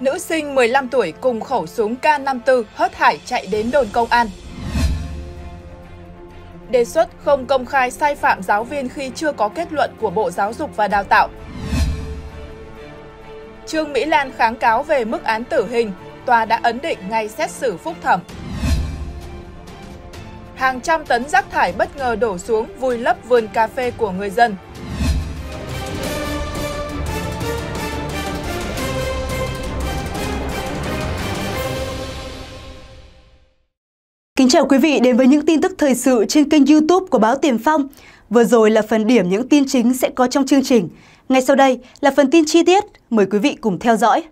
Nữ sinh 15 tuổi cùng khẩu súng K54 hớt hải chạy đến đồn công an. Đề xuất không công khai sai phạm giáo viên khi chưa có kết luận của Bộ Giáo dục và Đào tạo. Trương Mỹ Lan kháng cáo về mức án tử hình, tòa đã ấn định ngày xét xử phúc thẩm. Hàng trăm tấn rác thải bất ngờ đổ xuống vùi lấp vườn cà phê của người dân. Kính chào quý vị đến với những tin tức thời sự trên kênh youtube của Báo Tiền Phong. Vừa rồi là phần điểm những tin chính sẽ có trong chương trình. Ngay sau đây là phần tin chi tiết. Mời quý vị cùng theo dõi.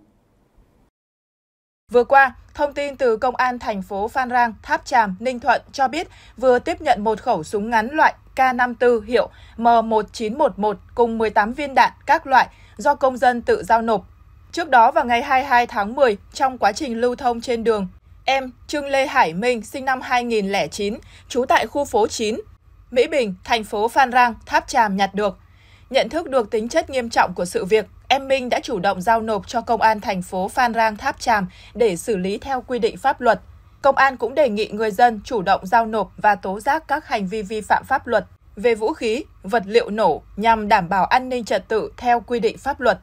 Vừa qua, thông tin từ Công an thành phố Phan Rang, Tháp Tràm, Ninh Thuận cho biết vừa tiếp nhận một khẩu súng ngắn loại K54 hiệu M1911 cùng 18 viên đạn các loại do công dân tự giao nộp. Trước đó vào ngày 22 tháng 10, trong quá trình lưu thông trên đường em Trương Lê Hải Minh, sinh năm 2009, trú tại khu phố 9, Mỹ Bình, thành phố Phan Rang, Tháp Tràm nhặt được. Nhận thức được tính chất nghiêm trọng của sự việc, em Minh đã chủ động giao nộp cho công an thành phố Phan Rang Tháp Tràm để xử lý theo quy định pháp luật. Công an cũng đề nghị người dân chủ động giao nộp và tố giác các hành vi vi phạm pháp luật về vũ khí, vật liệu nổ nhằm đảm bảo an ninh trật tự theo quy định pháp luật.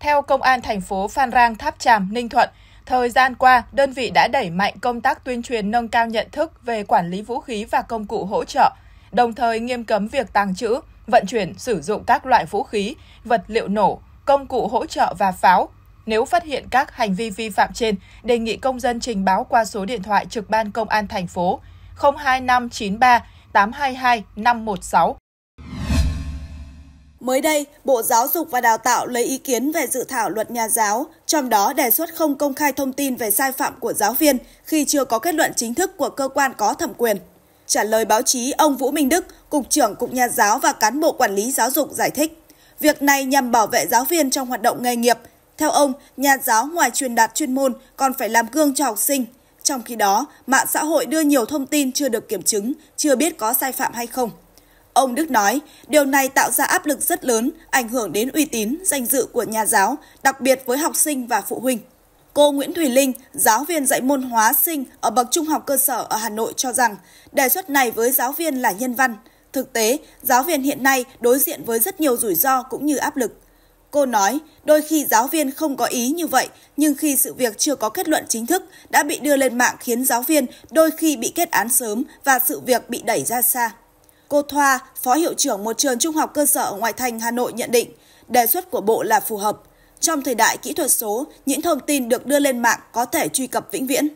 Theo công an thành phố Phan Rang Tháp Tràm, Ninh Thuận, Thời gian qua, đơn vị đã đẩy mạnh công tác tuyên truyền nâng cao nhận thức về quản lý vũ khí và công cụ hỗ trợ, đồng thời nghiêm cấm việc tàng trữ, vận chuyển, sử dụng các loại vũ khí, vật liệu nổ, công cụ hỗ trợ và pháo. Nếu phát hiện các hành vi vi phạm trên, đề nghị công dân trình báo qua số điện thoại trực ban công an thành phố 02593 822 516 Mới đây, Bộ Giáo dục và Đào tạo lấy ý kiến về dự thảo luật nhà giáo, trong đó đề xuất không công khai thông tin về sai phạm của giáo viên khi chưa có kết luận chính thức của cơ quan có thẩm quyền. Trả lời báo chí, ông Vũ Minh Đức, Cục trưởng Cục Nhà giáo và cán bộ quản lý giáo dục giải thích, việc này nhằm bảo vệ giáo viên trong hoạt động nghề nghiệp. Theo ông, nhà giáo ngoài truyền đạt chuyên môn còn phải làm gương cho học sinh. Trong khi đó, mạng xã hội đưa nhiều thông tin chưa được kiểm chứng, chưa biết có sai phạm hay không. Ông Đức nói, điều này tạo ra áp lực rất lớn, ảnh hưởng đến uy tín, danh dự của nhà giáo, đặc biệt với học sinh và phụ huynh. Cô Nguyễn Thùy Linh, giáo viên dạy môn hóa sinh ở bậc trung học cơ sở ở Hà Nội cho rằng, đề xuất này với giáo viên là nhân văn. Thực tế, giáo viên hiện nay đối diện với rất nhiều rủi ro cũng như áp lực. Cô nói, đôi khi giáo viên không có ý như vậy, nhưng khi sự việc chưa có kết luận chính thức đã bị đưa lên mạng khiến giáo viên đôi khi bị kết án sớm và sự việc bị đẩy ra xa. Cô Thoa, Phó Hiệu trưởng một trường trung học cơ sở ở ngoại thành Hà Nội nhận định, đề xuất của Bộ là phù hợp. Trong thời đại kỹ thuật số, những thông tin được đưa lên mạng có thể truy cập vĩnh viễn.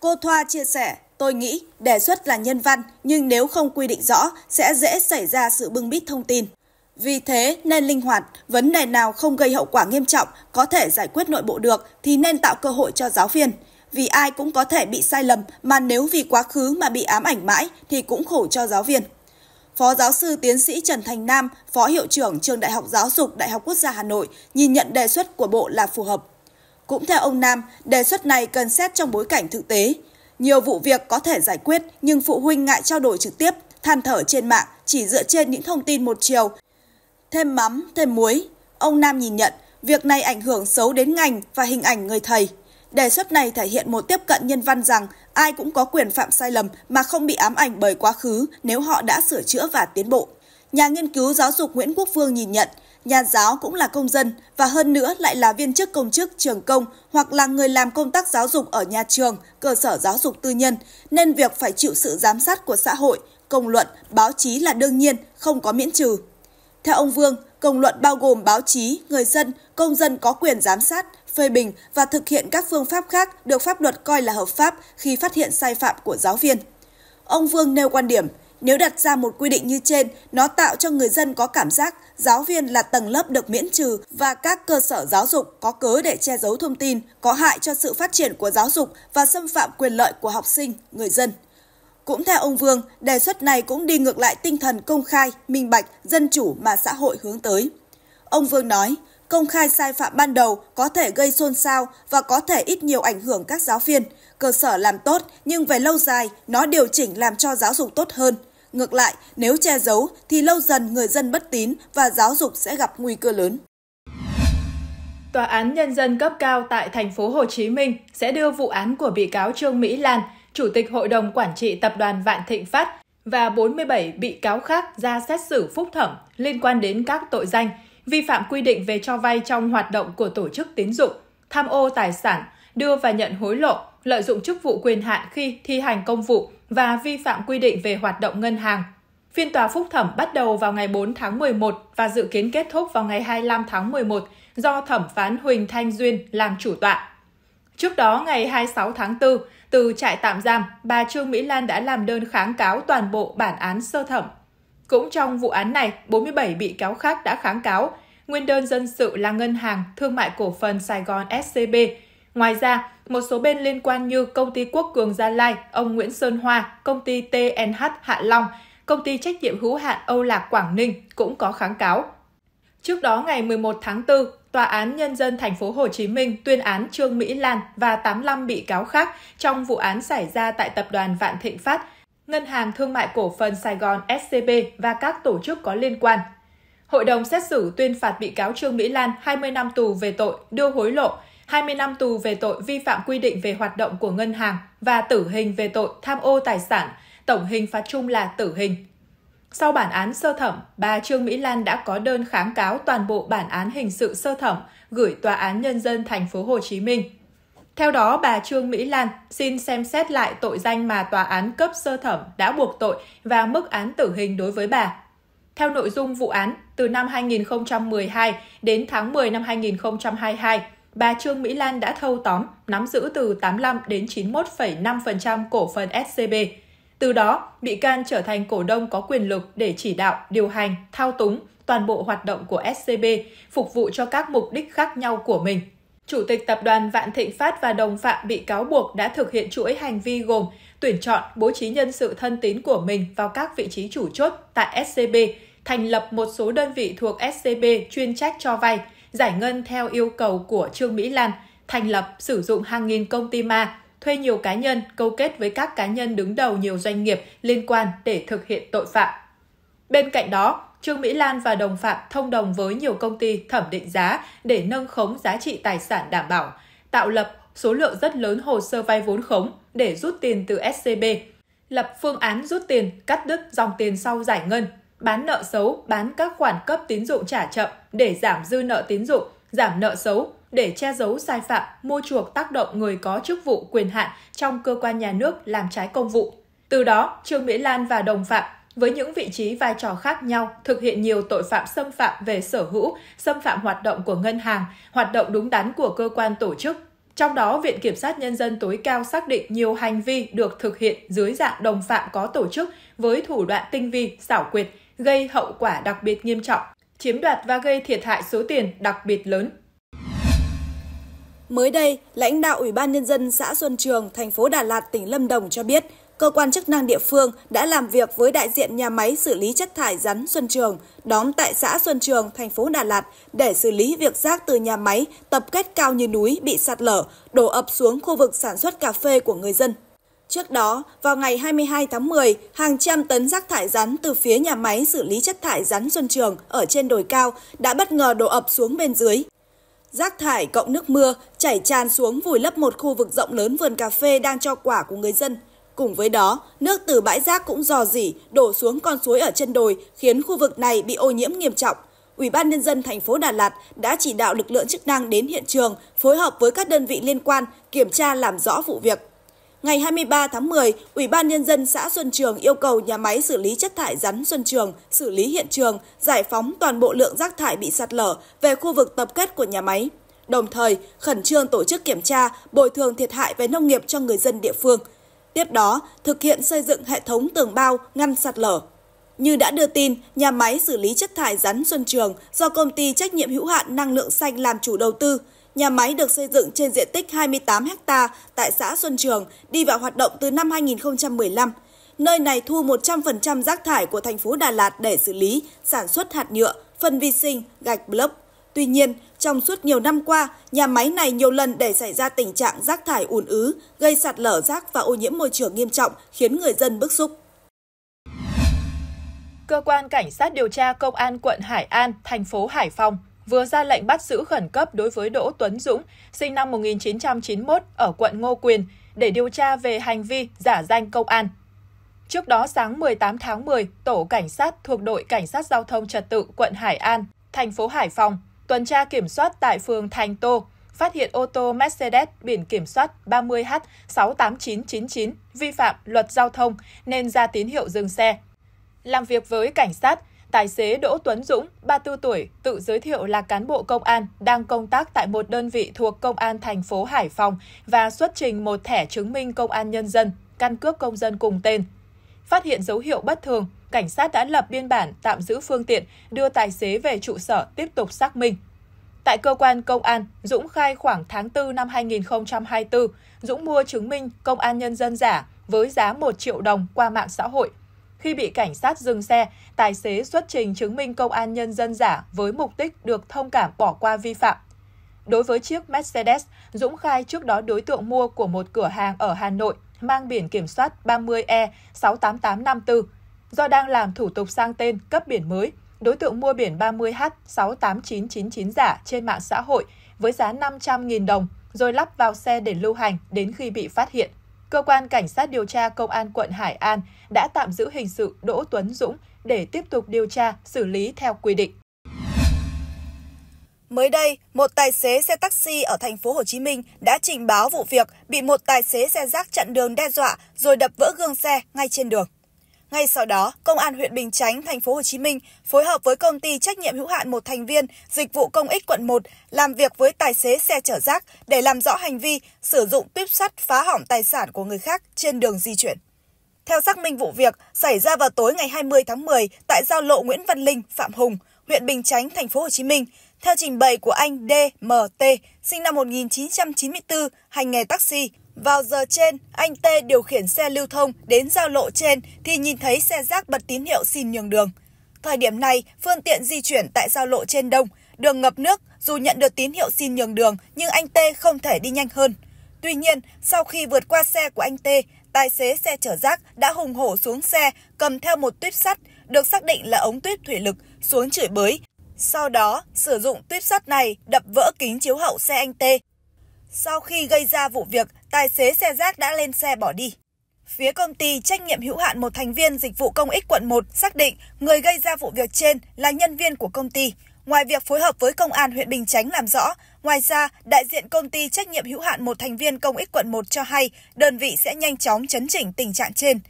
Cô Thoa chia sẻ, tôi nghĩ đề xuất là nhân văn, nhưng nếu không quy định rõ sẽ dễ xảy ra sự bưng bít thông tin. Vì thế nên linh hoạt, vấn đề nào không gây hậu quả nghiêm trọng có thể giải quyết nội bộ được thì nên tạo cơ hội cho giáo viên. Vì ai cũng có thể bị sai lầm mà nếu vì quá khứ mà bị ám ảnh mãi thì cũng khổ cho giáo viên. Phó giáo sư tiến sĩ Trần Thành Nam, Phó Hiệu trưởng Trường Đại học Giáo dục Đại học Quốc gia Hà Nội nhìn nhận đề xuất của Bộ là phù hợp. Cũng theo ông Nam, đề xuất này cần xét trong bối cảnh thực tế. Nhiều vụ việc có thể giải quyết nhưng phụ huynh ngại trao đổi trực tiếp, than thở trên mạng chỉ dựa trên những thông tin một chiều. Thêm mắm, thêm muối, ông Nam nhìn nhận việc này ảnh hưởng xấu đến ngành và hình ảnh người thầy. Đề xuất này thể hiện một tiếp cận nhân văn rằng Ai cũng có quyền phạm sai lầm mà không bị ám ảnh bởi quá khứ nếu họ đã sửa chữa và tiến bộ. Nhà nghiên cứu giáo dục Nguyễn Quốc Phương nhìn nhận, nhà giáo cũng là công dân và hơn nữa lại là viên chức công chức trường công hoặc là người làm công tác giáo dục ở nhà trường, cơ sở giáo dục tư nhân, nên việc phải chịu sự giám sát của xã hội, công luận, báo chí là đương nhiên, không có miễn trừ. Theo ông Vương, công luận bao gồm báo chí, người dân, công dân có quyền giám sát, phê bình và thực hiện các phương pháp khác được pháp luật coi là hợp pháp khi phát hiện sai phạm của giáo viên. Ông Vương nêu quan điểm, nếu đặt ra một quy định như trên, nó tạo cho người dân có cảm giác giáo viên là tầng lớp được miễn trừ và các cơ sở giáo dục có cớ để che giấu thông tin có hại cho sự phát triển của giáo dục và xâm phạm quyền lợi của học sinh, người dân. Cũng theo ông Vương, đề xuất này cũng đi ngược lại tinh thần công khai, minh bạch, dân chủ mà xã hội hướng tới. Ông Vương nói, công khai sai phạm ban đầu có thể gây xôn xao và có thể ít nhiều ảnh hưởng các giáo viên. Cơ sở làm tốt nhưng về lâu dài nó điều chỉnh làm cho giáo dục tốt hơn. Ngược lại, nếu che giấu thì lâu dần người dân bất tín và giáo dục sẽ gặp nguy cơ lớn. Tòa án nhân dân cấp cao tại thành phố Hồ Chí Minh sẽ đưa vụ án của bị cáo Trương Mỹ Lan, chủ tịch hội đồng quản trị tập đoàn Vạn Thịnh Phát và 47 bị cáo khác ra xét xử phúc thẩm liên quan đến các tội danh vi phạm quy định về cho vay trong hoạt động của tổ chức tín dụng, tham ô tài sản, đưa và nhận hối lộ, lợi dụng chức vụ quyền hạn khi thi hành công vụ và vi phạm quy định về hoạt động ngân hàng. Phiên tòa phúc thẩm bắt đầu vào ngày 4 tháng 11 và dự kiến kết thúc vào ngày 25 tháng 11 do thẩm phán Huỳnh Thanh Duyên làm chủ tọa. Trước đó, ngày 26 tháng 4, từ trại tạm giam, bà Trương Mỹ Lan đã làm đơn kháng cáo toàn bộ bản án sơ thẩm cũng trong vụ án này, 47 bị cáo khác đã kháng cáo. Nguyên đơn dân sự là Ngân hàng Thương mại Cổ phần Sài Gòn SCB. Ngoài ra, một số bên liên quan như công ty Quốc Cường Gia Lai, ông Nguyễn Sơn Hoa, công ty TNH Hạ Long, công ty trách nhiệm hữu hạn Âu Lạc Quảng Ninh cũng có kháng cáo. Trước đó ngày 11 tháng 4, Tòa án Nhân dân thành phố Hồ Chí Minh tuyên án Trương Mỹ Lan và 85 bị cáo khác trong vụ án xảy ra tại tập đoàn Vạn Thịnh Phát Ngân hàng Thương mại Cổ phần Sài Gòn SCB và các tổ chức có liên quan. Hội đồng xét xử tuyên phạt bị cáo Trương Mỹ Lan 20 năm tù về tội đưa hối lộ, 20 năm tù về tội vi phạm quy định về hoạt động của ngân hàng và tử hình về tội tham ô tài sản, tổng hình phạt chung là tử hình. Sau bản án sơ thẩm, bà Trương Mỹ Lan đã có đơn kháng cáo toàn bộ bản án hình sự sơ thẩm gửi tòa án nhân dân thành phố Hồ Chí Minh. Theo đó, bà Trương Mỹ Lan xin xem xét lại tội danh mà tòa án cấp sơ thẩm đã buộc tội và mức án tử hình đối với bà. Theo nội dung vụ án, từ năm 2012 đến tháng 10 năm 2022, bà Trương Mỹ Lan đã thâu tóm, nắm giữ từ 85 đến 91,5% cổ phần SCB. Từ đó, bị can trở thành cổ đông có quyền lực để chỉ đạo, điều hành, thao túng toàn bộ hoạt động của SCB, phục vụ cho các mục đích khác nhau của mình. Chủ tịch tập đoàn Vạn Thịnh Phát và đồng phạm bị cáo buộc đã thực hiện chuỗi hành vi gồm tuyển chọn, bố trí nhân sự thân tín của mình vào các vị trí chủ chốt tại SCB, thành lập một số đơn vị thuộc SCB chuyên trách cho vay, giải ngân theo yêu cầu của Trương Mỹ Lan, thành lập, sử dụng hàng nghìn công ty ma, thuê nhiều cá nhân, câu kết với các cá nhân đứng đầu nhiều doanh nghiệp liên quan để thực hiện tội phạm. Bên cạnh đó, Trương Mỹ Lan và đồng phạm thông đồng với nhiều công ty thẩm định giá để nâng khống giá trị tài sản đảm bảo, tạo lập số lượng rất lớn hồ sơ vay vốn khống để rút tiền từ SCB, lập phương án rút tiền, cắt đứt dòng tiền sau giải ngân, bán nợ xấu, bán các khoản cấp tín dụng trả chậm để giảm dư nợ tín dụng, giảm nợ xấu để che giấu sai phạm, mua chuộc tác động người có chức vụ quyền hạn trong cơ quan nhà nước làm trái công vụ. Từ đó, Trương Mỹ Lan và đồng phạm với những vị trí vai trò khác nhau, thực hiện nhiều tội phạm xâm phạm về sở hữu, xâm phạm hoạt động của ngân hàng, hoạt động đúng đắn của cơ quan tổ chức. Trong đó, Viện Kiểm sát Nhân dân tối cao xác định nhiều hành vi được thực hiện dưới dạng đồng phạm có tổ chức với thủ đoạn tinh vi, xảo quyệt, gây hậu quả đặc biệt nghiêm trọng, chiếm đoạt và gây thiệt hại số tiền đặc biệt lớn. Mới đây, lãnh đạo Ủy ban Nhân dân xã Xuân Trường, thành phố Đà Lạt, tỉnh Lâm Đồng cho biết – cơ quan chức năng địa phương đã làm việc với đại diện nhà máy xử lý chất thải rắn Xuân Trường, đóng tại xã Xuân Trường, thành phố Đà Lạt để xử lý việc rác từ nhà máy tập kết cao như núi bị sạt lở, đổ ập xuống khu vực sản xuất cà phê của người dân. Trước đó, vào ngày 22 tháng 10, hàng trăm tấn rác thải rắn từ phía nhà máy xử lý chất thải rắn Xuân Trường ở trên đồi cao đã bất ngờ đổ ập xuống bên dưới. Rác thải cộng nước mưa chảy tràn xuống vùi lấp một khu vực rộng lớn vườn cà phê đang cho quả của người dân – Cùng với đó, nước từ bãi rác cũng dò dỉ, đổ xuống con suối ở chân đồi, khiến khu vực này bị ô nhiễm nghiêm trọng. Ủy ban nhân dân thành phố Đà Lạt đã chỉ đạo lực lượng chức năng đến hiện trường, phối hợp với các đơn vị liên quan kiểm tra làm rõ vụ việc. Ngày 23 tháng 10, Ủy ban nhân dân xã Xuân Trường yêu cầu nhà máy xử lý chất thải rắn Xuân Trường xử lý hiện trường, giải phóng toàn bộ lượng rác thải bị sạt lở về khu vực tập kết của nhà máy. Đồng thời, khẩn trương tổ chức kiểm tra, bồi thường thiệt hại về nông nghiệp cho người dân địa phương, Tiếp đó, thực hiện xây dựng hệ thống tường bao ngăn sạt lở. Như đã đưa tin, nhà máy xử lý chất thải rắn Xuân Trường do công ty trách nhiệm hữu hạn năng lượng xanh làm chủ đầu tư. Nhà máy được xây dựng trên diện tích 28 ha tại xã Xuân Trường, đi vào hoạt động từ năm 2015. Nơi này thu 100% rác thải của thành phố Đà Lạt để xử lý, sản xuất hạt nhựa, phân vi sinh, gạch block. Tuy nhiên, trong suốt nhiều năm qua, nhà máy này nhiều lần để xảy ra tình trạng rác thải ùn ứ, gây sạt lở rác và ô nhiễm môi trường nghiêm trọng, khiến người dân bức xúc. Cơ quan Cảnh sát điều tra Công an quận Hải An, thành phố Hải Phòng vừa ra lệnh bắt giữ khẩn cấp đối với Đỗ Tuấn Dũng, sinh năm 1991 ở quận Ngô Quyền, để điều tra về hành vi giả danh công an. Trước đó sáng 18 tháng 10, Tổ Cảnh sát thuộc đội Cảnh sát Giao thông Trật tự quận Hải An, thành phố Hải Phòng tuần tra kiểm soát tại phường Thành Tô, phát hiện ô tô Mercedes biển kiểm soát 30H68999 vi phạm luật giao thông nên ra tín hiệu dừng xe. Làm việc với cảnh sát, tài xế Đỗ Tuấn Dũng, 34 tuổi, tự giới thiệu là cán bộ công an đang công tác tại một đơn vị thuộc công an thành phố Hải Phòng và xuất trình một thẻ chứng minh công an nhân dân, căn cước công dân cùng tên. Phát hiện dấu hiệu bất thường, cảnh sát đã lập biên bản tạm giữ phương tiện, đưa tài xế về trụ sở tiếp tục xác minh. Tại cơ quan công an, Dũng khai khoảng tháng 4 năm 2024, Dũng mua chứng minh công an nhân dân giả với giá 1 triệu đồng qua mạng xã hội. Khi bị cảnh sát dừng xe, tài xế xuất trình chứng minh công an nhân dân giả với mục đích được thông cảm bỏ qua vi phạm. Đối với chiếc Mercedes, Dũng khai trước đó đối tượng mua của một cửa hàng ở Hà Nội mang biển kiểm soát 30E68854. Do đang làm thủ tục sang tên cấp biển mới, đối tượng mua biển 30H68999 giả trên mạng xã hội với giá 500.000 đồng rồi lắp vào xe để lưu hành đến khi bị phát hiện. Cơ quan Cảnh sát điều tra Công an quận Hải An đã tạm giữ hình sự Đỗ Tuấn Dũng để tiếp tục điều tra, xử lý theo quy định. Mới đây, một tài xế xe taxi ở thành phố Hồ Chí Minh đã trình báo vụ việc bị một tài xế xe rác chặn đường đe dọa rồi đập vỡ gương xe ngay trên đường. Ngay sau đó, Công an huyện Bình Chánh, thành phố Hồ Chí Minh phối hợp với công ty trách nhiệm hữu hạn một thành viên dịch vụ công ích quận 1 làm việc với tài xế xe chở rác để làm rõ hành vi sử dụng tuyếp sắt phá hỏng tài sản của người khác trên đường di chuyển. Theo xác minh vụ việc, xảy ra vào tối ngày 20 tháng 10 tại giao lộ Nguyễn Văn Linh, Phạm Hùng, huyện Bình Chánh, thành phố Hồ Chí Minh. Theo trình bày của anh DMT, sinh năm 1994, hành nghề taxi, vào giờ trên, anh T điều khiển xe lưu thông đến giao lộ trên thì nhìn thấy xe rác bật tín hiệu xin nhường đường. Thời điểm này, phương tiện di chuyển tại giao lộ trên đông, đường ngập nước, dù nhận được tín hiệu xin nhường đường nhưng anh T không thể đi nhanh hơn. Tuy nhiên, sau khi vượt qua xe của anh T, tài xế xe chở rác đã hùng hổ xuống xe cầm theo một tuyếp sắt, được xác định là ống tuyếp thủy lực, xuống chửi bới. Sau đó, sử dụng tuyếp sắt này đập vỡ kính chiếu hậu xe anh T. Sau khi gây ra vụ việc, tài xế xe rác đã lên xe bỏ đi. Phía công ty trách nhiệm hữu hạn một thành viên dịch vụ công ích quận 1 xác định người gây ra vụ việc trên là nhân viên của công ty. Ngoài việc phối hợp với công an huyện Bình Chánh làm rõ, ngoài ra, đại diện công ty trách nhiệm hữu hạn một thành viên công ích quận 1 cho hay đơn vị sẽ nhanh chóng chấn chỉnh tình trạng trên.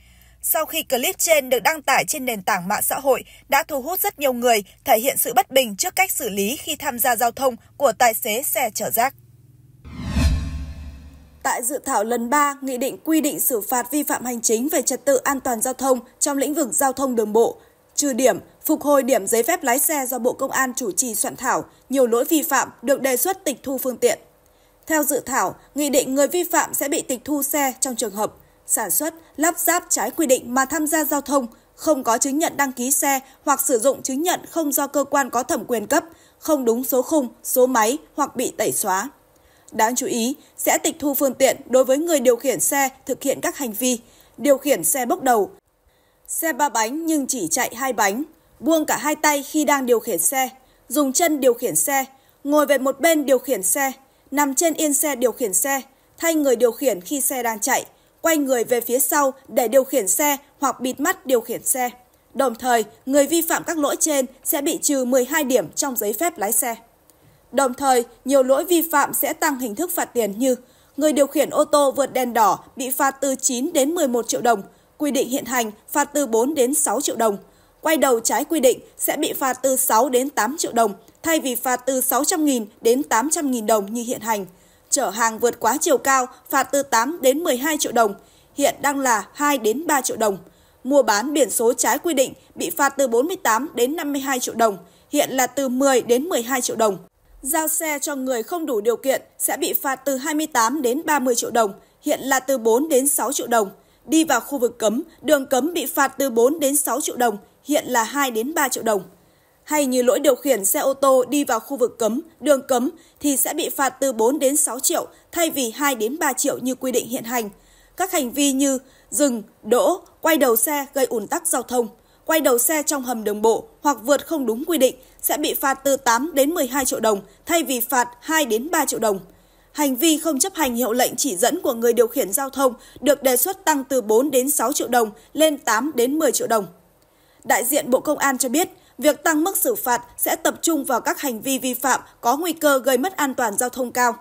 Sau khi clip trên được đăng tải trên nền tảng mạng xã hội đã thu hút rất nhiều người thể hiện sự bất bình trước cách xử lý khi tham gia giao thông của tài xế xe chở rác tại dự thảo lần 3 Nghị định quy định xử phạt vi phạm hành chính về trật tự an toàn giao thông trong lĩnh vực giao thông đường bộ, trừ điểm, phục hồi điểm giấy phép lái xe do Bộ Công an chủ trì soạn thảo, nhiều lỗi vi phạm được đề xuất tịch thu phương tiện. Theo dự thảo, nghị định người vi phạm sẽ bị tịch thu xe trong trường hợp sản xuất, lắp ráp trái quy định mà tham gia giao thông, không có chứng nhận đăng ký xe hoặc sử dụng chứng nhận không do cơ quan có thẩm quyền cấp, không đúng số khung, số máy hoặc bị tẩy xóa. Đáng chú ý, sẽ tịch thu phương tiện đối với người điều khiển xe thực hiện các hành vi điều khiển xe bốc đầu, xe ba bánh nhưng chỉ chạy hai bánh, buông cả hai tay khi đang điều khiển xe, dùng chân điều khiển xe, ngồi về một bên điều khiển xe, nằm trên yên xe điều khiển xe, thay người điều khiển khi xe đang chạy, quay người về phía sau để điều khiển xe hoặc bịt mắt điều khiển xe. Đồng thời, người vi phạm các lỗi trên sẽ bị trừ 12 điểm trong giấy phép lái xe. Đồng thời, nhiều lỗi vi phạm sẽ tăng hình thức phạt tiền như người điều khiển ô tô vượt đèn đỏ bị phạt từ 9 đến 11 triệu đồng, quy định hiện hành phạt từ 4 đến 6 triệu đồng. Quay đầu trái quy định sẽ bị phạt từ 6 đến 8 triệu đồng, thay vì phạt từ 600.000 đến 800.000 đồng như hiện hành. Chở hàng vượt quá chiều cao phạt từ 8 đến 12 triệu đồng, hiện đang là 2 đến 3 triệu đồng. Mua bán biển số trái quy định bị phạt từ 48 đến 52 triệu đồng, hiện là từ 10 đến 12 triệu đồng giao xe cho người không đủ điều kiện sẽ bị phạt từ 28 đến 30 triệu đồng, hiện là từ 4 đến 6 triệu đồng. Đi vào khu vực cấm, đường cấm bị phạt từ 4 đến 6 triệu đồng, hiện là 2 đến 3 triệu đồng. Hay như lỗi điều khiển xe ô tô đi vào khu vực cấm, đường cấm thì sẽ bị phạt từ 4 đến 6 triệu thay vì 2 đến 3 triệu như quy định hiện hành. Các hành vi như dừng, đỗ, quay đầu xe gây ủn tắc giao thông – quay đầu xe trong hầm đường bộ hoặc vượt không đúng quy định sẽ bị phạt từ 8 đến 12 triệu đồng thay vì phạt 2 đến 3 triệu đồng. Hành vi không chấp hành hiệu lệnh chỉ dẫn của người điều khiển giao thông được đề xuất tăng từ 4 đến 6 triệu đồng lên 8 đến 10 triệu đồng. Đại diện Bộ Công an cho biết, việc tăng mức xử phạt sẽ tập trung vào các hành vi vi phạm có nguy cơ gây mất an toàn giao thông cao.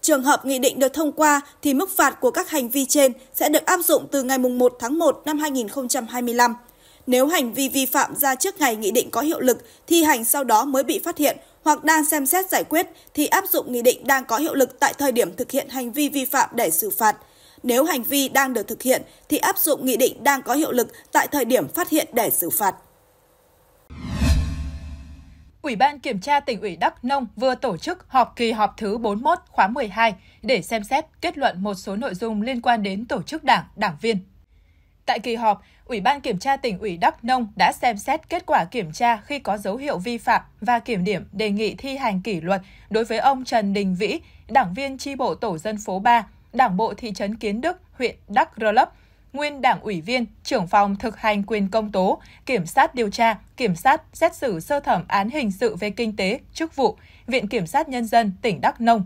Trường hợp nghị định được thông qua thì mức phạt của các hành vi trên sẽ được áp dụng từ ngày 1 tháng 1 năm 2025 nếu hành vi vi phạm ra trước ngày nghị định có hiệu lực, thi hành sau đó mới bị phát hiện hoặc đang xem xét giải quyết thì áp dụng nghị định đang có hiệu lực tại thời điểm thực hiện hành vi vi phạm để xử phạt. Nếu hành vi đang được thực hiện thì áp dụng nghị định đang có hiệu lực tại thời điểm phát hiện để xử phạt. Ủy ban Kiểm tra tỉnh ủy Đắk Nông vừa tổ chức họp kỳ họp thứ 41 khóa 12 để xem xét kết luận một số nội dung liên quan đến tổ chức đảng, đảng viên. Tại kỳ họp, Ủy ban Kiểm tra tỉnh ủy Đắk Nông đã xem xét kết quả kiểm tra khi có dấu hiệu vi phạm và kiểm điểm đề nghị thi hành kỷ luật đối với ông Trần Đình Vĩ, đảng viên tri bộ tổ dân phố 3, Đảng bộ thị trấn Kiến Đức, huyện Đắk Rơ Lấp, nguyên đảng ủy viên, trưởng phòng thực hành quyền công tố, kiểm sát điều tra, kiểm sát xét xử sơ thẩm án hình sự về kinh tế, chức vụ, Viện Kiểm sát Nhân dân tỉnh Đắk Nông.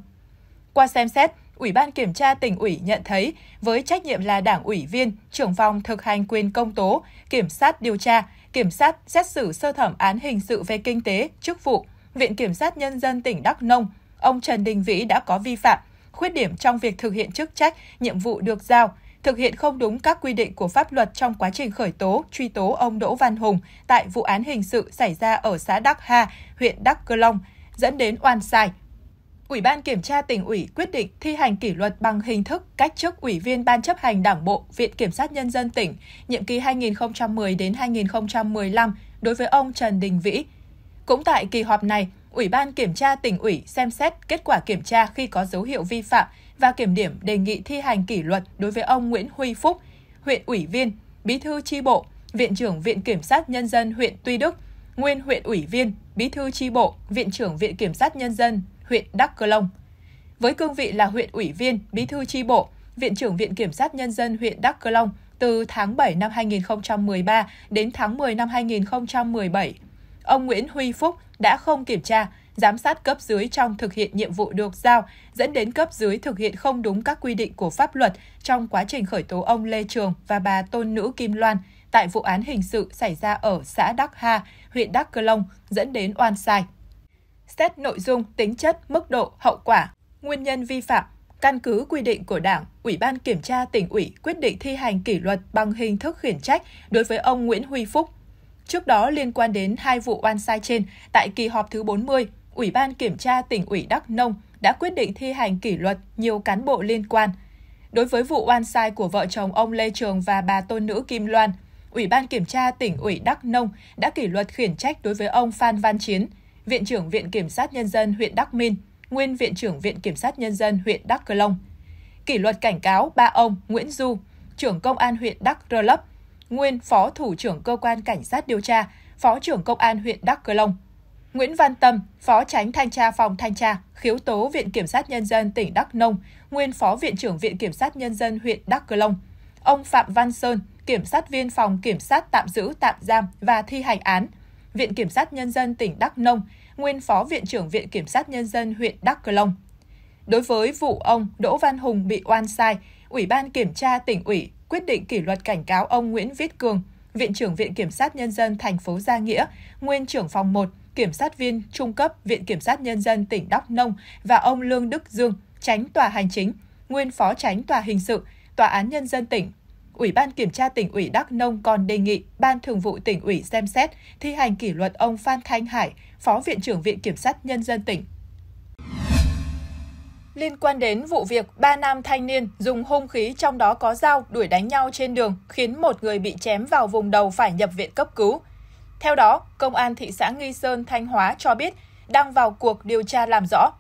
Qua xem xét, Ủy ban Kiểm tra tỉnh ủy nhận thấy, với trách nhiệm là đảng ủy viên, trưởng phòng thực hành quyền công tố, kiểm sát điều tra, kiểm sát xét xử sơ thẩm án hình sự về kinh tế, chức vụ, Viện Kiểm sát Nhân dân tỉnh Đắk Nông, ông Trần Đình Vĩ đã có vi phạm, khuyết điểm trong việc thực hiện chức trách, nhiệm vụ được giao, thực hiện không đúng các quy định của pháp luật trong quá trình khởi tố, truy tố ông Đỗ Văn Hùng tại vụ án hình sự xảy ra ở xã Đắk Ha, huyện Đắk Cơ Long, dẫn đến oan sai, Ủy ban Kiểm tra tỉnh ủy quyết định thi hành kỷ luật bằng hình thức cách chức Ủy viên Ban chấp hành Đảng bộ Viện Kiểm sát Nhân dân tỉnh, nhiệm kỳ 2010 đến 2015 đối với ông Trần Đình Vĩ. Cũng tại kỳ họp này, Ủy ban Kiểm tra tỉnh ủy xem xét kết quả kiểm tra khi có dấu hiệu vi phạm và kiểm điểm đề nghị thi hành kỷ luật đối với ông Nguyễn Huy Phúc, huyện ủy viên, bí thư tri bộ, viện trưởng Viện Kiểm sát Nhân dân huyện Tuy Đức, nguyên huyện ủy viên, bí thư tri bộ, viện trưởng Viện Kiểm sát Nhân dân huyện Đắk Cơ Long. Với cương vị là huyện ủy viên, bí thư chi bộ, Viện trưởng Viện Kiểm sát Nhân dân huyện Đắk Cơ Long từ tháng 7 năm 2013 đến tháng 10 năm 2017. Ông Nguyễn Huy Phúc đã không kiểm tra, giám sát cấp dưới trong thực hiện nhiệm vụ được giao, dẫn đến cấp dưới thực hiện không đúng các quy định của pháp luật trong quá trình khởi tố ông Lê Trường và bà Tôn Nữ Kim Loan tại vụ án hình sự xảy ra ở xã Đắc Ha, huyện Đắc Cơ Long, dẫn đến oan sai xét nội dung, tính chất, mức độ, hậu quả, nguyên nhân vi phạm, căn cứ quy định của Đảng, Ủy ban Kiểm tra tỉnh ủy quyết định thi hành kỷ luật bằng hình thức khiển trách đối với ông Nguyễn Huy Phúc. Trước đó liên quan đến hai vụ oan sai trên, tại kỳ họp thứ 40, Ủy ban Kiểm tra tỉnh ủy Đắk Nông đã quyết định thi hành kỷ luật nhiều cán bộ liên quan. Đối với vụ oan sai của vợ chồng ông Lê Trường và bà tôn nữ Kim Loan, Ủy ban Kiểm tra tỉnh ủy Đắk Nông đã kỷ luật khiển trách đối với ông Phan Văn Chiến – Viện trưởng Viện Kiểm sát Nhân dân huyện Đắk Minh, nguyên Viện trưởng Viện Kiểm sát Nhân dân huyện Đắk Cờ Long. Kỷ luật cảnh cáo ba ông Nguyễn Du, trưởng công an huyện Đắk Rơ Lấp, nguyên Phó Thủ trưởng Cơ quan Cảnh sát điều tra, Phó trưởng Công an huyện Đắk Cờ Long. Nguyễn Văn Tâm, Phó tránh thanh tra phòng thanh tra, khiếu tố Viện Kiểm sát Nhân dân tỉnh Đắk Nông, nguyên Phó Viện trưởng Viện Kiểm sát Nhân dân huyện Đắk Cờ Long. Ông Phạm Văn Sơn, Kiểm sát viên phòng Kiểm sát tạm giữ tạm giam và thi hành án, Viện Kiểm sát Nhân dân tỉnh Đắk Nông, nguyên Phó Viện trưởng Viện Kiểm sát Nhân dân huyện Đắk Cờ Long. Đối với vụ ông Đỗ Văn Hùng bị oan sai, Ủy ban Kiểm tra tỉnh ủy quyết định kỷ luật cảnh cáo ông Nguyễn Viết Cường, Viện trưởng Viện Kiểm sát Nhân dân thành phố Gia Nghĩa, nguyên trưởng phòng 1, Kiểm sát viên trung cấp Viện Kiểm sát Nhân dân tỉnh Đắk Nông và ông Lương Đức Dương, tránh tòa hành chính, nguyên phó tránh tòa hình sự, Tòa án Nhân dân tỉnh Ủy ban Kiểm tra tỉnh ủy Đắk Nông còn đề nghị Ban Thường vụ tỉnh ủy xem xét thi hành kỷ luật ông Phan Thanh Hải, Phó Viện trưởng Viện Kiểm sát Nhân dân tỉnh. Liên quan đến vụ việc ba nam thanh niên dùng hung khí trong đó có dao đuổi đánh nhau trên đường khiến một người bị chém vào vùng đầu phải nhập viện cấp cứu. Theo đó, Công an thị xã Nghi Sơn, Thanh Hóa cho biết đang vào cuộc điều tra làm rõ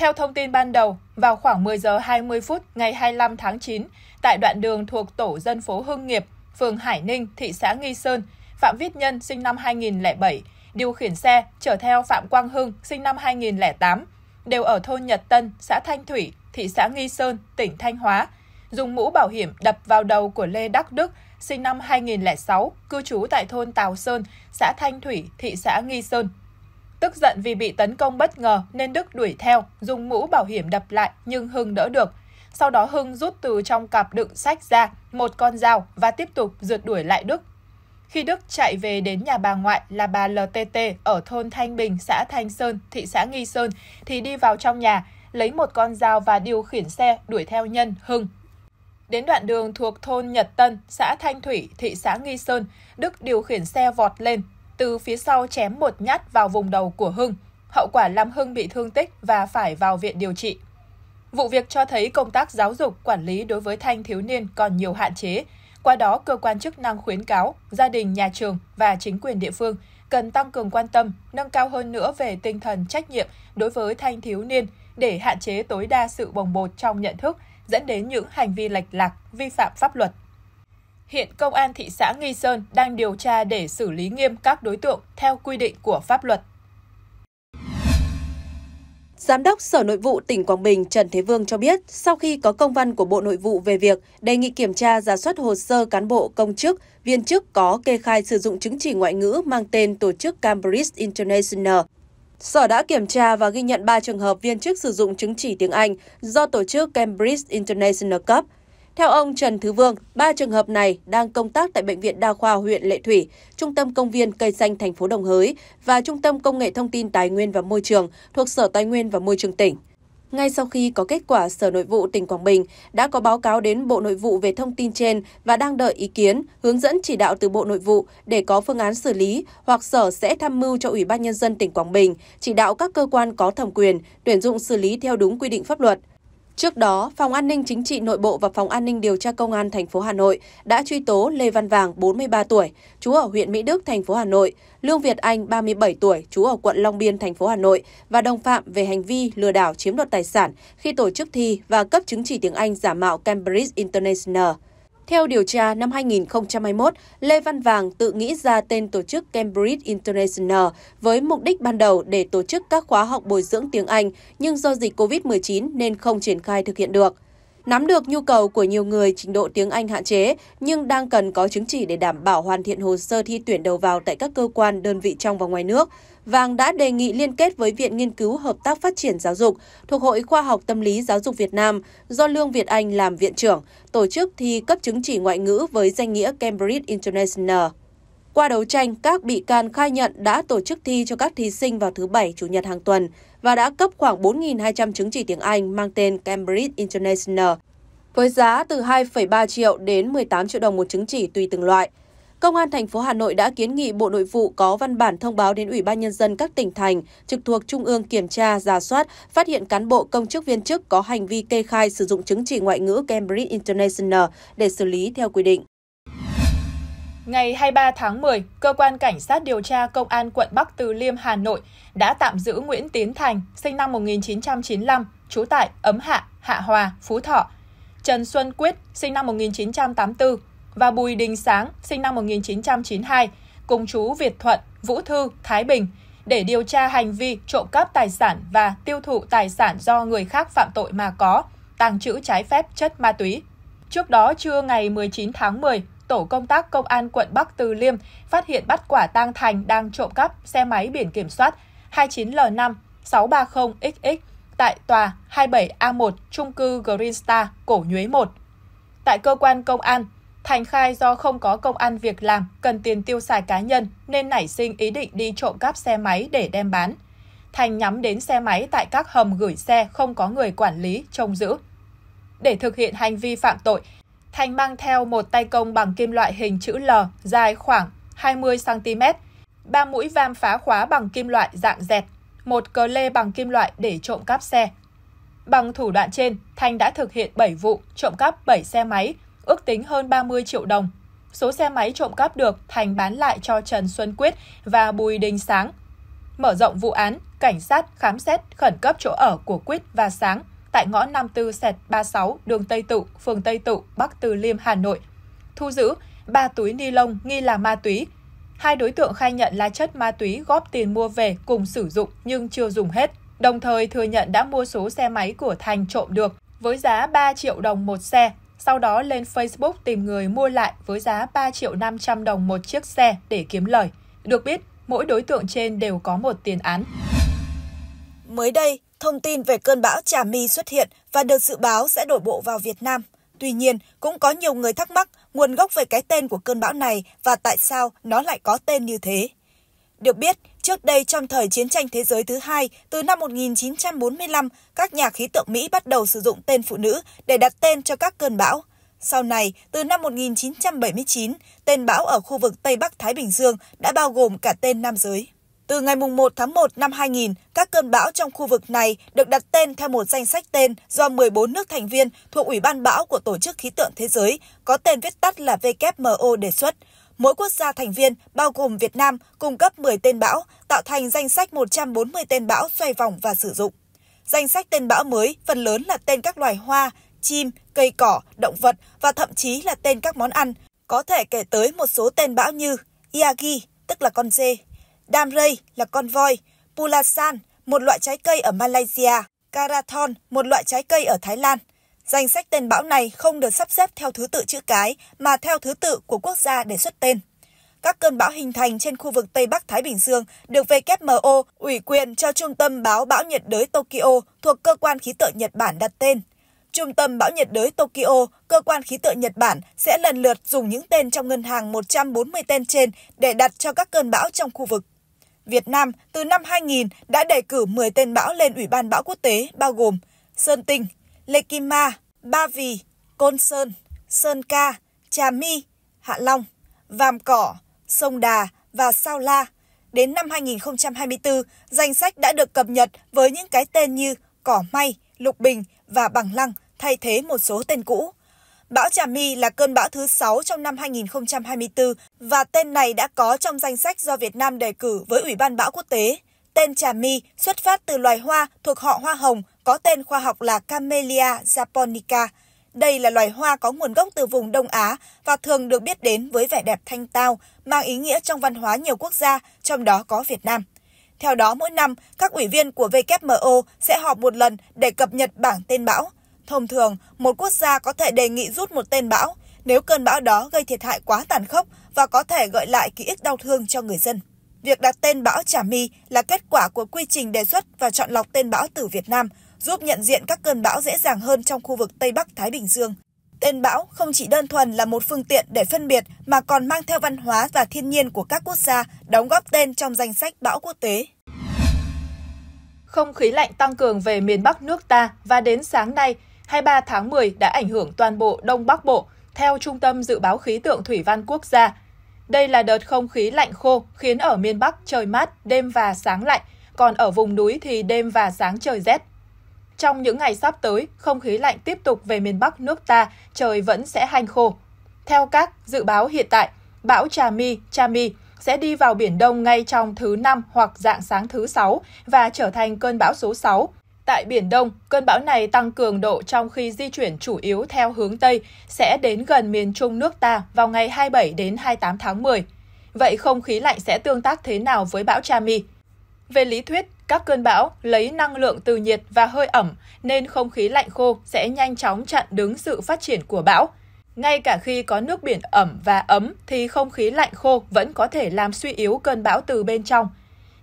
theo thông tin ban đầu, vào khoảng 10 giờ 20 phút ngày 25 tháng 9, tại đoạn đường thuộc tổ dân phố Hưng Nghiệp, phường Hải Ninh, thị xã Nghi Sơn, Phạm Viết Nhân sinh năm 2007 điều khiển xe chở theo Phạm Quang Hưng sinh năm 2008 đều ở thôn Nhật Tân, xã Thanh Thủy, thị xã Nghi Sơn, tỉnh Thanh Hóa, dùng mũ bảo hiểm đập vào đầu của Lê Đắc Đức, sinh năm 2006, cư trú tại thôn Tào Sơn, xã Thanh Thủy, thị xã Nghi Sơn. Tức giận vì bị tấn công bất ngờ nên Đức đuổi theo, dùng mũ bảo hiểm đập lại nhưng Hưng đỡ được. Sau đó Hưng rút từ trong cặp đựng sách ra một con dao và tiếp tục rượt đuổi lại Đức. Khi Đức chạy về đến nhà bà ngoại là bà LTT ở thôn Thanh Bình, xã Thanh Sơn, thị xã Nghi Sơn thì đi vào trong nhà, lấy một con dao và điều khiển xe đuổi theo Nhân, Hưng. Đến đoạn đường thuộc thôn Nhật Tân, xã Thanh Thủy, thị xã Nghi Sơn, Đức điều khiển xe vọt lên, từ phía sau chém một nhát vào vùng đầu của Hưng. Hậu quả làm Hưng bị thương tích và phải vào viện điều trị. Vụ việc cho thấy công tác giáo dục, quản lý đối với thanh thiếu niên còn nhiều hạn chế. Qua đó, cơ quan chức năng khuyến cáo gia đình, nhà trường và chính quyền địa phương cần tăng cường quan tâm, nâng cao hơn nữa về tinh thần trách nhiệm đối với thanh thiếu niên để hạn chế tối đa sự bồng bột trong nhận thức dẫn đến những hành vi lệch lạc, vi phạm pháp luật. Hiện Công an thị xã Nghi Sơn đang điều tra để xử lý nghiêm các đối tượng theo quy định của pháp luật. Giám đốc Sở Nội vụ tỉnh Quảng Bình Trần Thế Vương cho biết, sau khi có công văn của Bộ Nội vụ về việc đề nghị kiểm tra giả soát hồ sơ cán bộ công chức, viên chức có kê khai sử dụng chứng chỉ ngoại ngữ mang tên tổ chức Cambridge International, Sở đã kiểm tra và ghi nhận 3 trường hợp viên chức sử dụng chứng chỉ tiếng Anh do tổ chức Cambridge International cấp. Theo ông Trần Thứ Vương, ba trường hợp này đang công tác tại Bệnh viện Đa khoa huyện Lệ Thủy, Trung tâm Công viên Cây Xanh thành phố Đồng Hới và Trung tâm Công nghệ Thông tin Tài nguyên và Môi trường thuộc Sở Tài nguyên và Môi trường tỉnh. Ngay sau khi có kết quả Sở Nội vụ tỉnh Quảng Bình đã có báo cáo đến Bộ Nội vụ về thông tin trên và đang đợi ý kiến, hướng dẫn chỉ đạo từ Bộ Nội vụ để có phương án xử lý hoặc Sở sẽ tham mưu cho Ủy ban Nhân dân tỉnh Quảng Bình chỉ đạo các cơ quan có thẩm quyền tuyển dụng xử lý theo đúng quy định pháp luật. Trước đó, Phòng An ninh Chính trị Nội bộ và Phòng An ninh Điều tra Công an thành phố Hà Nội đã truy tố Lê Văn Vàng, 43 tuổi, trú ở huyện Mỹ Đức, thành phố Hà Nội, Lương Việt Anh, 37 tuổi, trú ở quận Long Biên, thành phố Hà Nội và đồng phạm về hành vi lừa đảo chiếm đoạt tài sản khi tổ chức thi và cấp chứng chỉ tiếng Anh giả mạo Cambridge International. Theo điều tra, năm 2021, Lê Văn Vàng tự nghĩ ra tên tổ chức Cambridge International với mục đích ban đầu để tổ chức các khóa học bồi dưỡng tiếng Anh, nhưng do dịch COVID-19 nên không triển khai thực hiện được. Nắm được nhu cầu của nhiều người trình độ tiếng Anh hạn chế nhưng đang cần có chứng chỉ để đảm bảo hoàn thiện hồ sơ thi tuyển đầu vào tại các cơ quan, đơn vị trong và ngoài nước, Vàng đã đề nghị liên kết với Viện Nghiên cứu Hợp tác Phát triển Giáo dục thuộc Hội Khoa học Tâm lý Giáo dục Việt Nam do Lương Việt Anh làm viện trưởng, tổ chức thi cấp chứng chỉ ngoại ngữ với danh nghĩa Cambridge International. Qua đấu tranh, các bị can khai nhận đã tổ chức thi cho các thí sinh vào thứ Bảy, Chủ nhật hàng tuần – và đã cấp khoảng 4.200 chứng chỉ tiếng Anh mang tên Cambridge International với giá từ 2,3 triệu đến 18 triệu đồng một chứng chỉ tùy từng loại. Công an thành phố Hà Nội đã kiến nghị Bộ Nội vụ có văn bản thông báo đến Ủy ban Nhân dân các tỉnh thành trực thuộc Trung ương kiểm tra, giả soát, phát hiện cán bộ công chức viên chức có hành vi kê khai sử dụng chứng chỉ ngoại ngữ Cambridge International để xử lý theo quy định. Ngày 23 tháng 10, Cơ quan Cảnh sát điều tra Công an quận Bắc Từ Liêm, Hà Nội đã tạm giữ Nguyễn Tiến Thành, sinh năm 1995, trú tại Ấm Hạ, Hạ Hòa, Phú Thọ, Trần Xuân Quyết, sinh năm 1984, và Bùi Đình Sáng, sinh năm 1992, cùng chú Việt Thuận, Vũ Thư, Thái Bình, để điều tra hành vi trộm cắp tài sản và tiêu thụ tài sản do người khác phạm tội mà có, tàng trữ trái phép chất ma túy. Trước đó, trưa ngày 19 tháng 10, tổ công tác Công an quận Bắc Từ Liêm phát hiện bắt quả tang Thành đang trộm cắp xe máy biển kiểm soát 29L5 630XX tại tòa 27A1 trung cư Green Star, Cổ Nhuế 1. Tại cơ quan công an, Thành khai do không có công an việc làm, cần tiền tiêu xài cá nhân nên nảy sinh ý định đi trộm cắp xe máy để đem bán. Thành nhắm đến xe máy tại các hầm gửi xe không có người quản lý, trông giữ. Để thực hiện hành vi phạm tội, Thanh mang theo một tay công bằng kim loại hình chữ L dài khoảng 20cm, ba mũi vam phá khóa bằng kim loại dạng dẹt, một cờ lê bằng kim loại để trộm cắp xe. Bằng thủ đoạn trên, Thanh đã thực hiện 7 vụ trộm cắp 7 xe máy, ước tính hơn 30 triệu đồng. Số xe máy trộm cắp được Thành bán lại cho Trần Xuân Quyết và Bùi Đình Sáng. Mở rộng vụ án, cảnh sát khám xét khẩn cấp chỗ ở của Quyết và Sáng tại ngõ 54 sẹt 36 đường Tây Tụ, phường Tây Tụ, Bắc Từ Liêm, Hà Nội. Thu giữ 3 túi ni lông nghi là ma túy. Hai đối tượng khai nhận là chất ma túy góp tiền mua về cùng sử dụng nhưng chưa dùng hết. Đồng thời thừa nhận đã mua số xe máy của Thành trộm được với giá 3 triệu đồng một xe, sau đó lên Facebook tìm người mua lại với giá 3 triệu 500 đồng một chiếc xe để kiếm lời. Được biết, mỗi đối tượng trên đều có một tiền án. Mới đây, Thông tin về cơn bão Trà My xuất hiện và được dự báo sẽ đổ bộ vào Việt Nam. Tuy nhiên, cũng có nhiều người thắc mắc nguồn gốc về cái tên của cơn bão này và tại sao nó lại có tên như thế. Được biết, trước đây trong thời chiến tranh thế giới thứ hai, từ năm 1945, các nhà khí tượng Mỹ bắt đầu sử dụng tên phụ nữ để đặt tên cho các cơn bão. Sau này, từ năm 1979, tên bão ở khu vực Tây Bắc Thái Bình Dương đã bao gồm cả tên nam giới. Từ ngày 1 tháng 1 năm 2000, các cơn bão trong khu vực này được đặt tên theo một danh sách tên do 14 nước thành viên thuộc Ủy ban bão của Tổ chức Khí tượng Thế giới, có tên viết tắt là WMO đề xuất. Mỗi quốc gia thành viên, bao gồm Việt Nam, cung cấp 10 tên bão, tạo thành danh sách 140 tên bão xoay vòng và sử dụng. Danh sách tên bão mới phần lớn là tên các loài hoa, chim, cây cỏ, động vật và thậm chí là tên các món ăn. Có thể kể tới một số tên bão như Iagi, tức là con dê, damrey là con voi, pulasan, một loại trái cây ở Malaysia, karathon một loại trái cây ở Thái Lan. Danh sách tên bão này không được sắp xếp theo thứ tự chữ cái mà theo thứ tự của quốc gia để xuất tên. Các cơn bão hình thành trên khu vực Tây Bắc Thái Bình Dương được WMO ủy quyền cho Trung tâm Báo Bão nhiệt đới Tokyo thuộc Cơ quan Khí tượng Nhật Bản đặt tên. Trung tâm Bão nhiệt đới Tokyo, Cơ quan Khí tượng Nhật Bản sẽ lần lượt dùng những tên trong ngân hàng 140 tên trên để đặt cho các cơn bão trong khu vực. Việt Nam từ năm 2000 đã đề cử 10 tên bão lên Ủy ban bão quốc tế bao gồm Sơn Tinh, Lê Kim Ma, Ba Vì, Côn Sơn, Sơn Ca, Trà My, Hạ Long, Vàm Cỏ, Sông Đà và Sao La. Đến năm 2024, danh sách đã được cập nhật với những cái tên như Cỏ May, Lục Bình và Bằng Lăng thay thế một số tên cũ. Bão Trà My là cơn bão thứ 6 trong năm 2024 và tên này đã có trong danh sách do Việt Nam đề cử với Ủy ban bão quốc tế. Tên Trà My xuất phát từ loài hoa thuộc họ hoa hồng có tên khoa học là Camellia japonica. Đây là loài hoa có nguồn gốc từ vùng Đông Á và thường được biết đến với vẻ đẹp thanh tao, mang ý nghĩa trong văn hóa nhiều quốc gia, trong đó có Việt Nam. Theo đó, mỗi năm, các ủy viên của WMO sẽ họp một lần để cập nhật bảng tên bão – Thông thường, một quốc gia có thể đề nghị rút một tên bão nếu cơn bão đó gây thiệt hại quá tàn khốc và có thể gợi lại ký ức đau thương cho người dân. Việc đặt tên bão Trà my là kết quả của quy trình đề xuất và chọn lọc tên bão từ Việt Nam, giúp nhận diện các cơn bão dễ dàng hơn trong khu vực Tây Bắc Thái Bình Dương. Tên bão không chỉ đơn thuần là một phương tiện để phân biệt mà còn mang theo văn hóa và thiên nhiên của các quốc gia đóng góp tên trong danh sách bão quốc tế. Không khí lạnh tăng cường về miền Bắc nước ta và đến sáng nay, 23 tháng 10 đã ảnh hưởng toàn bộ Đông Bắc Bộ, theo Trung tâm Dự báo Khí tượng Thủy văn Quốc gia. Đây là đợt không khí lạnh khô khiến ở miền Bắc trời mát, đêm và sáng lạnh, còn ở vùng núi thì đêm và sáng trời rét. Trong những ngày sắp tới, không khí lạnh tiếp tục về miền Bắc nước ta, trời vẫn sẽ hanh khô. Theo các dự báo hiện tại, bão Trà Mi, Trà Mi sẽ đi vào Biển Đông ngay trong thứ năm hoặc dạng sáng thứ sáu và trở thành cơn bão số 6. Tại Biển Đông, cơn bão này tăng cường độ trong khi di chuyển chủ yếu theo hướng Tây, sẽ đến gần miền Trung nước ta vào ngày 27 đến 28 tháng 10. Vậy không khí lạnh sẽ tương tác thế nào với bão Chami? Về lý thuyết, các cơn bão lấy năng lượng từ nhiệt và hơi ẩm nên không khí lạnh khô sẽ nhanh chóng chặn đứng sự phát triển của bão. Ngay cả khi có nước biển ẩm và ấm thì không khí lạnh khô vẫn có thể làm suy yếu cơn bão từ bên trong.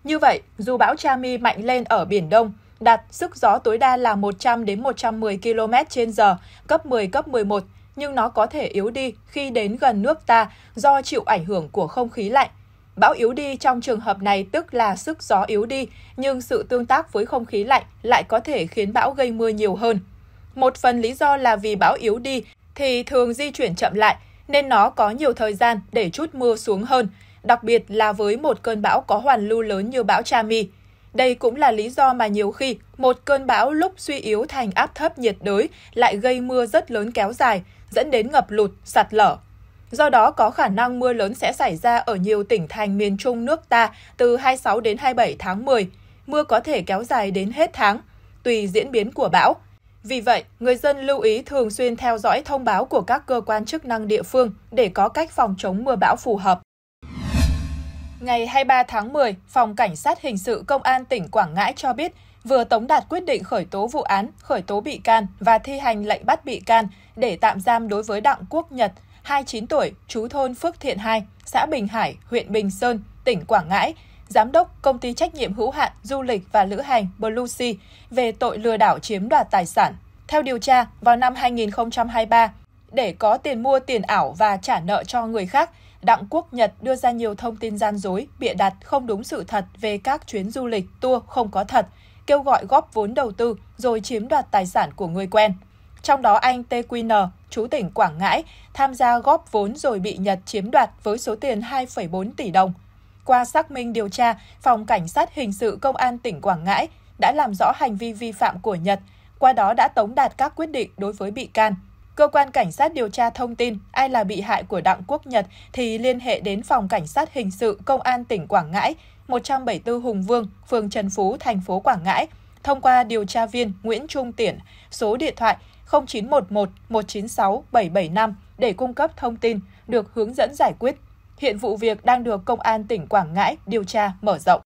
Như vậy, dù bão Chami mạnh lên ở Biển Đông, đạt sức gió tối đa là 100 đến 110 km h cấp 10 cấp 11, nhưng nó có thể yếu đi khi đến gần nước ta do chịu ảnh hưởng của không khí lạnh. Bão yếu đi trong trường hợp này tức là sức gió yếu đi, nhưng sự tương tác với không khí lạnh lại có thể khiến bão gây mưa nhiều hơn. Một phần lý do là vì bão yếu đi thì thường di chuyển chậm lại, nên nó có nhiều thời gian để chút mưa xuống hơn, đặc biệt là với một cơn bão có hoàn lưu lớn như bão Chami. Đây cũng là lý do mà nhiều khi một cơn bão lúc suy yếu thành áp thấp nhiệt đới lại gây mưa rất lớn kéo dài, dẫn đến ngập lụt, sạt lở. Do đó có khả năng mưa lớn sẽ xảy ra ở nhiều tỉnh thành miền Trung nước ta từ 26 đến 27 tháng 10. Mưa có thể kéo dài đến hết tháng, tùy diễn biến của bão. Vì vậy, người dân lưu ý thường xuyên theo dõi thông báo của các cơ quan chức năng địa phương để có cách phòng chống mưa bão phù hợp. Ngày 23 tháng 10, Phòng Cảnh sát Hình sự Công an tỉnh Quảng Ngãi cho biết vừa tống đạt quyết định khởi tố vụ án, khởi tố bị can và thi hành lệnh bắt bị can để tạm giam đối với Đặng Quốc Nhật, 29 tuổi, chú thôn Phước Thiện 2, xã Bình Hải, huyện Bình Sơn, tỉnh Quảng Ngãi, giám đốc công ty trách nhiệm hữu hạn du lịch và lữ hành Blue Sea về tội lừa đảo chiếm đoạt tài sản. Theo điều tra, vào năm 2023, để có tiền mua tiền ảo và trả nợ cho người khác, Đặng Quốc Nhật đưa ra nhiều thông tin gian dối, bịa đặt không đúng sự thật về các chuyến du lịch tour không có thật, kêu gọi góp vốn đầu tư rồi chiếm đoạt tài sản của người quen. Trong đó anh TQN, chú tỉnh Quảng Ngãi, tham gia góp vốn rồi bị Nhật chiếm đoạt với số tiền 2,4 tỷ đồng. Qua xác minh điều tra, Phòng Cảnh sát Hình sự Công an tỉnh Quảng Ngãi đã làm rõ hành vi vi phạm của Nhật, qua đó đã tống đạt các quyết định đối với bị can Cơ quan Cảnh sát điều tra thông tin ai là bị hại của Đặng Quốc Nhật thì liên hệ đến Phòng Cảnh sát Hình sự Công an tỉnh Quảng Ngãi, 174 Hùng Vương, phường Trần Phú, thành phố Quảng Ngãi, thông qua điều tra viên Nguyễn Trung Tiển, số điện thoại 0911 196 775 để cung cấp thông tin, được hướng dẫn giải quyết. Hiện vụ việc đang được Công an tỉnh Quảng Ngãi điều tra mở rộng.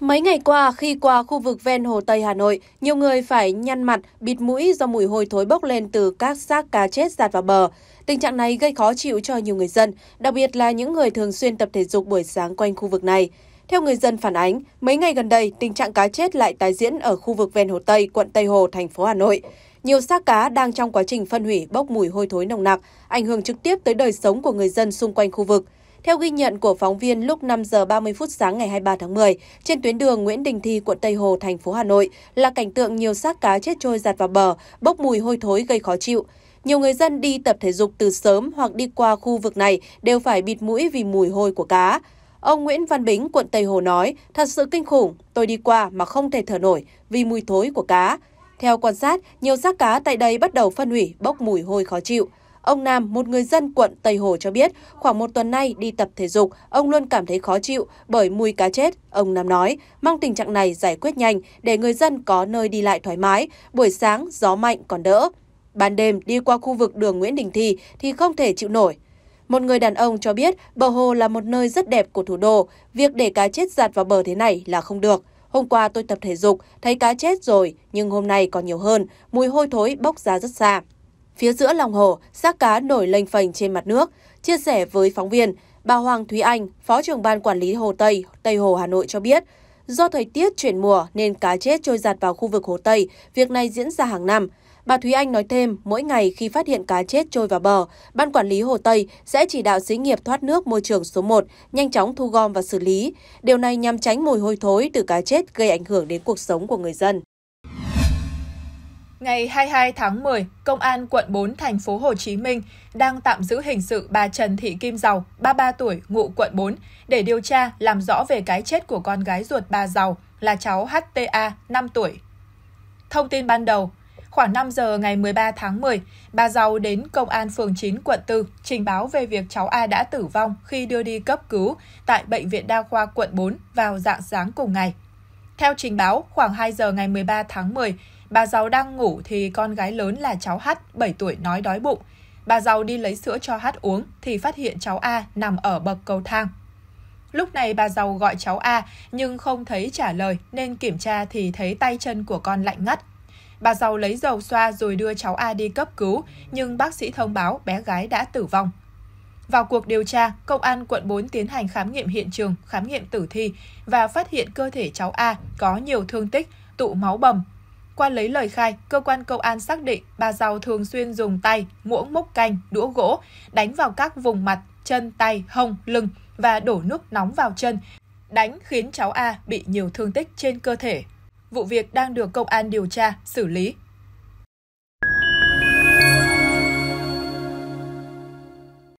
Mấy ngày qua, khi qua khu vực ven Hồ Tây Hà Nội, nhiều người phải nhăn mặt, bịt mũi do mùi hôi thối bốc lên từ các xác cá chết giạt vào bờ. Tình trạng này gây khó chịu cho nhiều người dân, đặc biệt là những người thường xuyên tập thể dục buổi sáng quanh khu vực này. Theo người dân phản ánh, mấy ngày gần đây, tình trạng cá chết lại tái diễn ở khu vực ven Hồ Tây, quận Tây Hồ, thành phố Hà Nội. Nhiều xác cá đang trong quá trình phân hủy bốc mùi hôi thối nồng nặc, ảnh hưởng trực tiếp tới đời sống của người dân xung quanh khu vực. Theo ghi nhận của phóng viên lúc 5 giờ 30 phút sáng ngày 23 tháng 10, trên tuyến đường Nguyễn Đình Thi, quận Tây Hồ, thành phố Hà Nội là cảnh tượng nhiều xác cá chết trôi giặt vào bờ, bốc mùi hôi thối gây khó chịu. Nhiều người dân đi tập thể dục từ sớm hoặc đi qua khu vực này đều phải bịt mũi vì mùi hôi của cá. Ông Nguyễn Văn Bính, quận Tây Hồ nói, thật sự kinh khủng, tôi đi qua mà không thể thở nổi vì mùi thối của cá. Theo quan sát, nhiều xác cá tại đây bắt đầu phân hủy, bốc mùi hôi khó chịu. Ông Nam, một người dân quận Tây Hồ cho biết, khoảng một tuần nay đi tập thể dục, ông luôn cảm thấy khó chịu bởi mùi cá chết. Ông Nam nói, mong tình trạng này giải quyết nhanh để người dân có nơi đi lại thoải mái, buổi sáng gió mạnh còn đỡ. Ban đêm đi qua khu vực đường Nguyễn Đình Thi thì không thể chịu nổi. Một người đàn ông cho biết bờ hồ là một nơi rất đẹp của thủ đô, việc để cá chết giạt vào bờ thế này là không được. Hôm qua tôi tập thể dục, thấy cá chết rồi, nhưng hôm nay còn nhiều hơn, mùi hôi thối bốc ra rất xa. Phía giữa lòng hồ, xác cá nổi lênh phành trên mặt nước. Chia sẻ với phóng viên, bà Hoàng Thúy Anh, Phó trưởng ban quản lý Hồ Tây, Tây Hồ Hà Nội cho biết, do thời tiết chuyển mùa nên cá chết trôi giạt vào khu vực Hồ Tây, việc này diễn ra hàng năm. Bà Thúy Anh nói thêm, mỗi ngày khi phát hiện cá chết trôi vào bờ, Ban Quản lý Hồ Tây sẽ chỉ đạo xí nghiệp thoát nước môi trường số 1 nhanh chóng thu gom và xử lý. Điều này nhằm tránh mùi hôi thối từ cá chết gây ảnh hưởng đến cuộc sống của người dân. Ngày 22 tháng 10, Công an quận 4 thành phố Hồ Chí Minh đang tạm giữ hình sự bà Trần Thị Kim Giàu, 33 tuổi, ngụ quận 4, để điều tra làm rõ về cái chết của con gái ruột bà Giàu là cháu HTA, 5 tuổi. Thông tin ban đầu, khoảng 5 giờ ngày 13 tháng 10, bà Giàu đến Công an phường 9 quận 4 trình báo về việc cháu A đã tử vong khi đưa đi cấp cứu tại Bệnh viện Đa khoa quận 4 vào dạng sáng cùng ngày. Theo trình báo, khoảng 2 giờ ngày 13 tháng 10, Bà giàu đang ngủ thì con gái lớn là cháu Hắt, 7 tuổi nói đói bụng. Bà giàu đi lấy sữa cho Hắt uống thì phát hiện cháu A nằm ở bậc cầu thang. Lúc này bà giàu gọi cháu A nhưng không thấy trả lời nên kiểm tra thì thấy tay chân của con lạnh ngắt. Bà giàu lấy dầu xoa rồi đưa cháu A đi cấp cứu nhưng bác sĩ thông báo bé gái đã tử vong. Vào cuộc điều tra, Công an quận 4 tiến hành khám nghiệm hiện trường, khám nghiệm tử thi và phát hiện cơ thể cháu A có nhiều thương tích, tụ máu bầm, qua lấy lời khai, cơ quan công an xác định bà Giàu thường xuyên dùng tay, muỗng múc canh, đũa gỗ, đánh vào các vùng mặt, chân, tay, hông, lưng và đổ nước nóng vào chân, đánh khiến cháu A bị nhiều thương tích trên cơ thể. Vụ việc đang được công an điều tra, xử lý